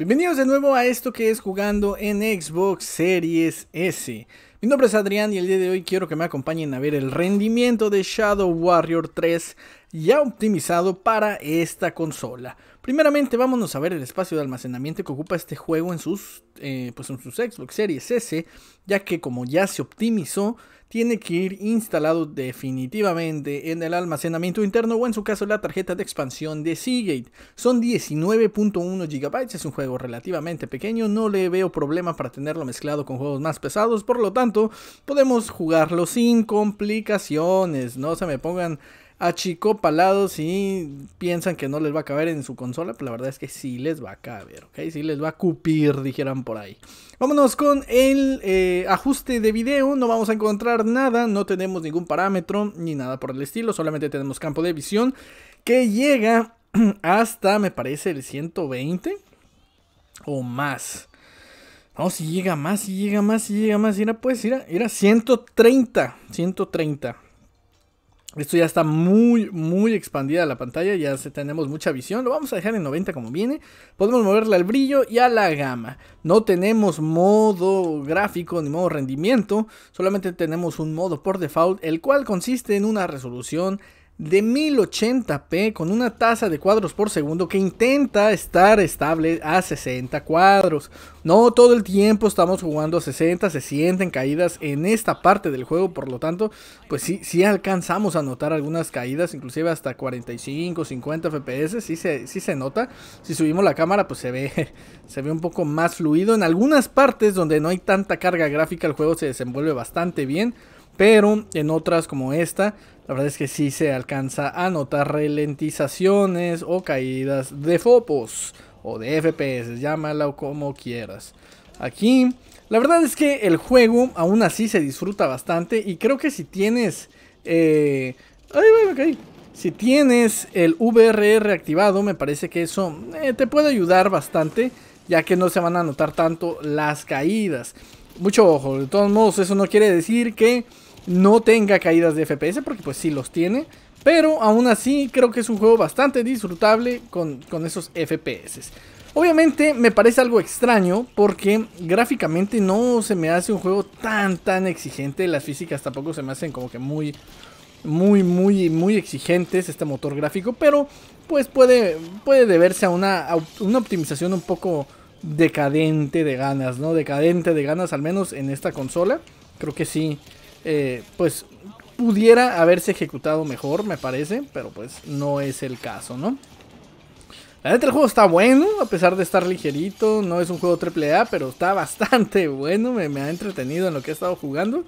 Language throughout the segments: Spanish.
Bienvenidos de nuevo a esto que es jugando en Xbox Series S. Mi nombre es Adrián y el día de hoy quiero que me acompañen a ver el rendimiento de Shadow Warrior 3 ya optimizado para esta consola. Primeramente vámonos a ver el espacio de almacenamiento que ocupa este juego en sus, eh, pues en sus Xbox Series S, ya que como ya se optimizó, tiene que ir instalado definitivamente en el almacenamiento interno o en su caso la tarjeta de expansión de Seagate. Son 19.1 GB, es un juego relativamente pequeño, no le veo problema para tenerlo mezclado con juegos más pesados, por lo tanto podemos jugarlo sin complicaciones, no se me pongan palado, y piensan que no les va a caber en su consola, pero pues la verdad es que sí les va a caber, ¿ok? Sí les va a cupir, dijeran por ahí. Vámonos con el eh, ajuste de video, no vamos a encontrar nada, no tenemos ningún parámetro ni nada por el estilo, solamente tenemos campo de visión que llega hasta, me parece, el 120 o más. Vamos, si llega más, si llega más, si llega más, pues, era pues, era 130, 130. Esto ya está muy, muy expandida la pantalla, ya tenemos mucha visión, lo vamos a dejar en 90 como viene. Podemos moverle al brillo y a la gama. No tenemos modo gráfico ni modo rendimiento, solamente tenemos un modo por default, el cual consiste en una resolución de 1080p con una tasa de cuadros por segundo que intenta estar estable a 60 cuadros. No todo el tiempo estamos jugando a 60, se sienten caídas en esta parte del juego, por lo tanto, pues sí, sí alcanzamos a notar algunas caídas, inclusive hasta 45, 50 FPS, sí se, sí se nota. Si subimos la cámara, pues se ve, se ve un poco más fluido. En algunas partes donde no hay tanta carga gráfica, el juego se desenvuelve bastante bien pero en otras como esta la verdad es que sí se alcanza a notar ralentizaciones o caídas de fopos o de FPS, llámalo como quieras. Aquí, la verdad es que el juego aún así se disfruta bastante y creo que si tienes... Eh, ay, Si tienes el VRR activado, me parece que eso eh, te puede ayudar bastante, ya que no se van a notar tanto las caídas. Mucho ojo, de todos modos, eso no quiere decir que no tenga caídas de FPS, porque pues sí los tiene. Pero aún así creo que es un juego bastante disfrutable con, esos FPS. Obviamente me parece algo extraño porque gráficamente no se me hace un juego tan tan exigente. Las físicas tampoco se me hacen como que muy, muy, muy, muy exigentes este motor gráfico. Pero pues puede, puede deberse a una, una optimización un poco decadente de ganas, ¿no? Decadente de ganas al menos en esta consola. Creo que sí, eh, pues pudiera haberse ejecutado mejor, me parece, pero pues no es el caso, ¿no? La neta, el juego está bueno, a pesar de estar ligerito, no es un juego AAA, pero está bastante bueno, me, me ha entretenido en lo que he estado jugando.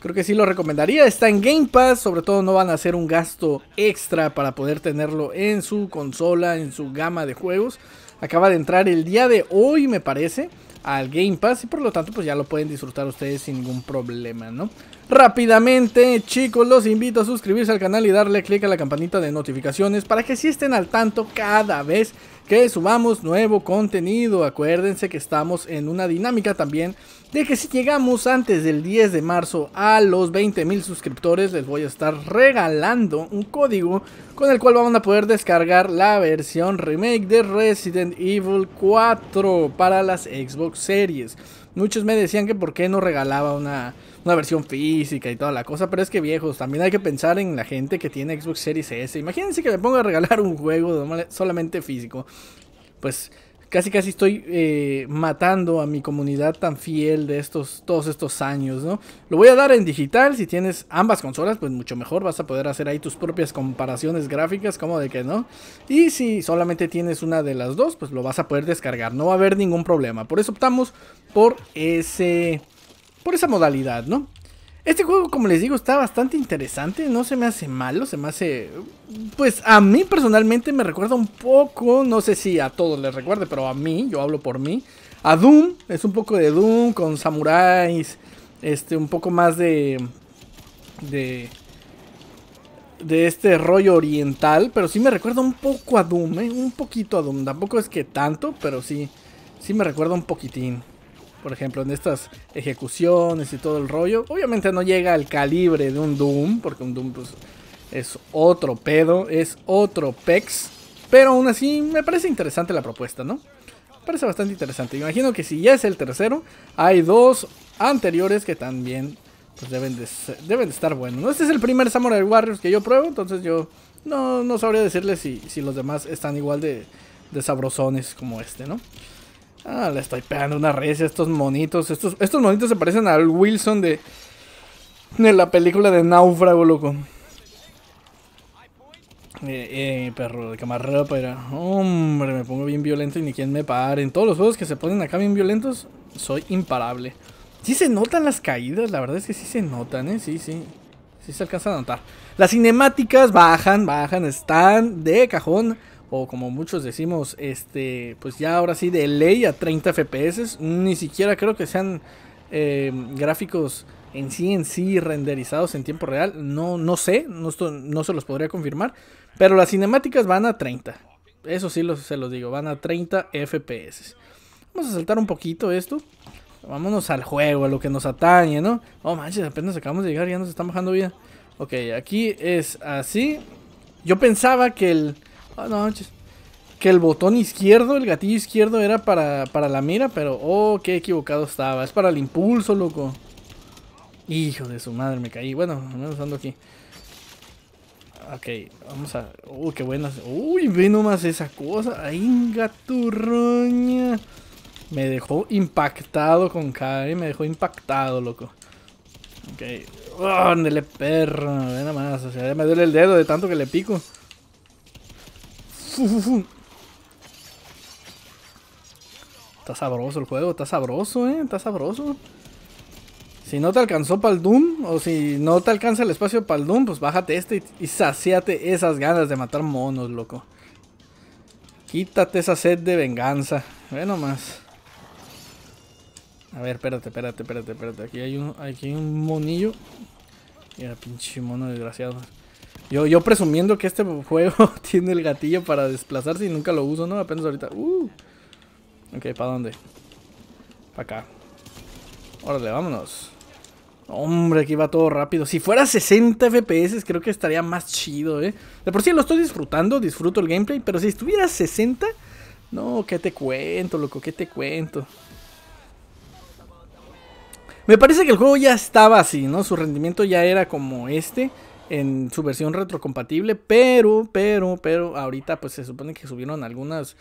Creo que sí lo recomendaría, está en Game Pass, sobre todo no van a hacer un gasto extra para poder tenerlo en su consola, en su gama de juegos acaba de entrar el día de hoy, me parece, al Game Pass y por lo tanto pues ya lo pueden disfrutar ustedes sin ningún problema, ¿no? Rápidamente, chicos, los invito a suscribirse al canal y darle click a la campanita de notificaciones para que sí estén al tanto cada vez que subamos nuevo contenido. Acuérdense que estamos en una dinámica también de que si llegamos antes del 10 de marzo a los 20.000 suscriptores, les voy a estar regalando un código con el cual van a poder descargar la versión remake de Resident Evil 4 para las Xbox Series. Muchos me decían que por qué no regalaba una, versión física y toda la cosa, pero es que viejos, también hay que pensar en la gente que tiene Xbox Series S. Imagínense que me ponga a regalar un juego solamente físico. Pues casi casi estoy eh, matando a mi comunidad tan fiel de estos todos estos años, ¿no? Lo voy a dar en digital, si tienes ambas consolas, pues mucho mejor, vas a poder hacer ahí tus propias comparaciones gráficas, como de que no. Y si solamente tienes una de las dos, pues lo vas a poder descargar, no va a haber ningún problema. Por eso optamos por ese por esa modalidad, ¿no? Este juego, como les digo, está bastante interesante. No se me hace malo, se me hace. Pues a mí personalmente me recuerda un poco. No sé si a todos les recuerde, pero a mí, yo hablo por mí. A Doom, es un poco de Doom con samuráis. Este, un poco más de. De. De este rollo oriental. Pero sí me recuerda un poco a Doom, ¿eh? Un poquito a Doom. Tampoco es que tanto, pero sí. Sí me recuerda un poquitín por ejemplo, en estas ejecuciones y todo el rollo. Obviamente no llega al calibre de un Doom, porque un Doom pues, es otro pedo, es otro pex. Pero aún así me parece interesante la propuesta, ¿no? Me parece bastante interesante. Imagino que si ya es el tercero, hay dos anteriores que también pues, deben, de deben estar buenos. Este es el primer Samurai Warriors que yo pruebo, entonces yo no, sabría decirles si, los demás están igual de sabrosones como este, ¿no? Ah, le estoy pegando una rese a estos monitos. Estos, estos monitos se parecen al Wilson de, de la película de Náufrago, loco. Eh, eh, perro de camarero. Hombre, me pongo bien violento y ni quien me pare. En todos los juegos que se ponen acá bien violentos, soy imparable. Sí se notan las caídas, la verdad es que sí se notan, ¿eh? Sí, sí. Sí se alcanza a notar. Las cinemáticas bajan, bajan, están de cajón o como muchos decimos, este, pues ya ahora sí de ley a 30 FPS, ni siquiera creo que sean eh, gráficos en sí en sí renderizados en tiempo real, no, no sé, no, se los podría confirmar, pero las cinemáticas van a 30, eso sí se los digo, van a 30 FPS. Vamos a saltar un poquito esto. Vámonos al juego, a lo que nos atañe, ¿no? Oh, manches, apenas acabamos de llegar, ya nos están bajando vida. Ok, aquí es así. Yo pensaba que el, Ah, que el botón izquierdo, el gatillo izquierdo era para, la mira, pero oh, qué equivocado estaba. Es para el impulso, loco. Hijo de su madre, me caí. Bueno, al menos ando aquí. Ok, vamos a... Uy, uh, qué buenas. Uy, ve nomás esa cosa. Ay, gaturroña. Me dejó impactado con K. Eh, me dejó impactado, loco. Ok. Oh, ándele, perro. Ve nada O sea, me duele el dedo de tanto que le pico. Está sabroso el juego, está sabroso, eh, está sabroso. Si no te alcanzó para el Doom, o si no te alcanza el espacio para el Doom, pues bájate este y, saciate esas ganas de matar monos, loco. Quítate esa sed de venganza. Ve nomás. A ver, espérate, espérate, espérate, espérate. Aquí hay un, aquí hay un monillo. Mira, pinche mono desgraciado. Yo, presumiendo que este juego tiene el gatillo para desplazarse y nunca lo uso, ¿no? Apenas ahorita. Uh. Ok, ¿para dónde? Para acá. Órale, vámonos. Hombre, aquí va todo rápido. Si fuera 60 FPS, creo que estaría más chido, ¿eh? De por sí lo estoy disfrutando, disfruto el gameplay, pero si estuviera 60, no, ¿qué te cuento, loco? ¿Qué te cuento? Me parece que el juego ya estaba así, ¿no? Su rendimiento ya era como este en su versión retrocompatible, pero, pero, pero ahorita pues se supone que subieron algunas...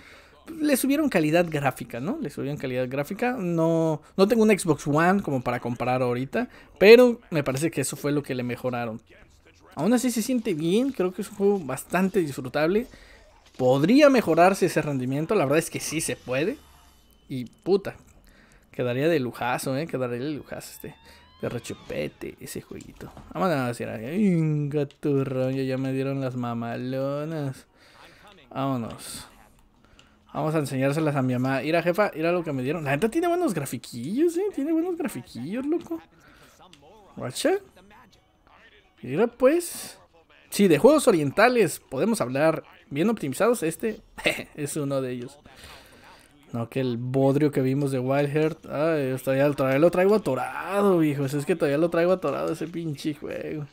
Pues, le subieron calidad gráfica, ¿no? Le subieron calidad gráfica. No, no tengo un Xbox One como para comparar ahorita, pero me parece que eso fue lo que le mejoraron. Aún así se siente bien, creo que es un juego bastante disfrutable. Podría mejorarse ese rendimiento, la verdad es que sí se puede. Y puta, quedaría de lujazo, ¿eh? Quedaría de lujazo este, Perro chupete, ese jueguito. Vamos a hacer algo. ya, me dieron las mamalonas. Vámonos. Vamos a enseñárselas a mi mamá. Mira, jefa, mira lo que me dieron. La neta tiene buenos grafiquillos, ¿eh? Tiene buenos grafiquillos, loco. Watcha. Mira, pues. Sí, de juegos orientales podemos hablar bien optimizados. Este es uno de ellos. No, que el bodrio que vimos de Wildheart Heart. Ay, todavía lo traigo atorado, hijo Es que todavía lo traigo atorado ese pinche juego.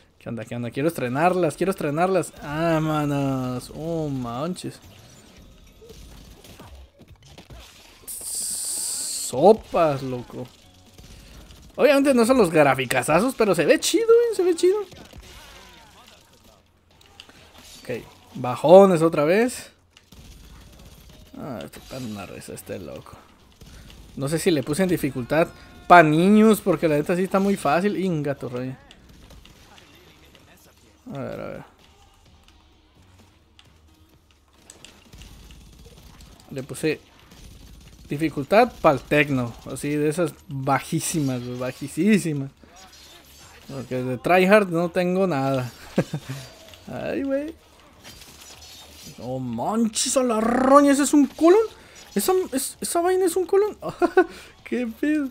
¿Qué onda? ¿Qué onda? Quiero estrenarlas, quiero estrenarlas. Ah, manos. Oh, manches. Sopas, loco. Obviamente no son los graficazos, pero se ve chido, eh, se ve chido. Ok, bajones otra vez. Ah, tan pues, una risa este loco. No sé si le puse en dificultad pa' niños, porque la neta sí está muy fácil. Inga, rey. A ver, a ver. Le puse dificultad para el tecno. Así de esas bajísimas, bajísimas. Porque de tryhard no tengo nada. Ay, güey. No manches a la roña, ¿ese es un colon? ¿Esa, ¿esa vaina es un colon? ¡Qué pedo!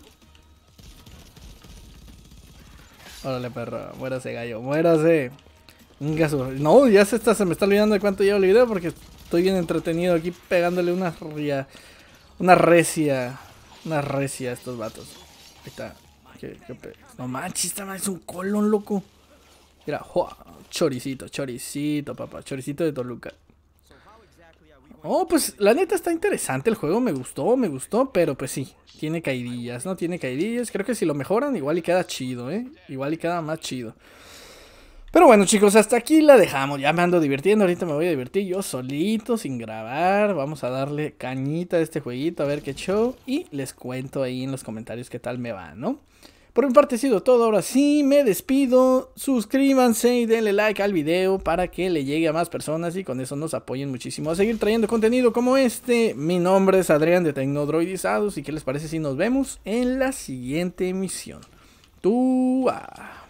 Órale, perro! muérase, gallo, muérase. Un No, ya se, está, se me está olvidando de cuánto llevo el video porque estoy bien entretenido aquí pegándole una ría, una recia, una recia a estos vatos. Ahí está. ¿Qué, qué no manches, esta es un colon, loco. Mira, choricito, choricito, papá, choricito de Toluca. Oh, pues la neta está interesante el juego, me gustó, me gustó, pero pues sí, tiene caidillas, ¿no? Tiene caidillas, creo que si lo mejoran igual y queda chido, ¿eh? Igual y queda más chido. Pero bueno chicos, hasta aquí la dejamos, ya me ando divirtiendo, ahorita me voy a divertir yo solito, sin grabar, vamos a darle cañita a este jueguito, a ver qué show, y les cuento ahí en los comentarios qué tal me va, ¿no? Por mi parte ha sido todo, ahora sí me despido, suscríbanse y denle like al video para que le llegue a más personas y con eso nos apoyen muchísimo a seguir trayendo contenido como este. Mi nombre es Adrián de Tecnodroidizados y qué les parece si nos vemos en la siguiente emisión. Tú... Ah.